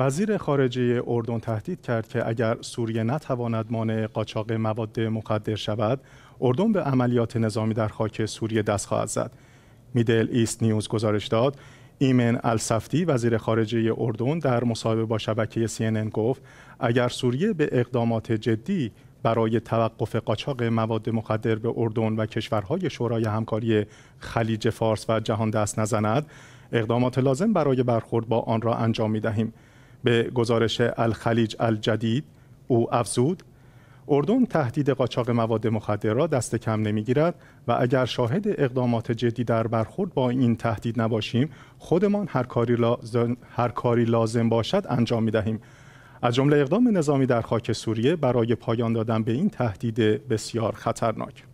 وزیر خارجه اردن تهدید کرد که اگر سوریه نتواند مانع قاچاق مواد مخدر شود اردن به عملیات نظامی در خاک سوریه دست خواهد زد میدل ایست نیوز گزارش داد ایمن السفتی وزیر خارجه اردن در مصاحبه با شبکه CNN گفت اگر سوریه به اقدامات جدی برای توقف قاچاق مواد مخدر به اردن و کشورهای شورای همکاری خلیج فارس و جهان دست نزند اقدامات لازم برای برخورد با آن را انجام می دهیم. به گزارش الخلیج الجدید او افزود اردن تهدید قاچاق مواد مخدر را دست کم نمیگیرد و اگر شاهد اقدامات جدی در برخورد با این تهدید نباشیم خودمان هر کاری لازم, هر کاری لازم باشد انجام می دهیم از جمله اقدام نظامی در خاک سوریه برای پایان دادن به این تهدید بسیار خطرناک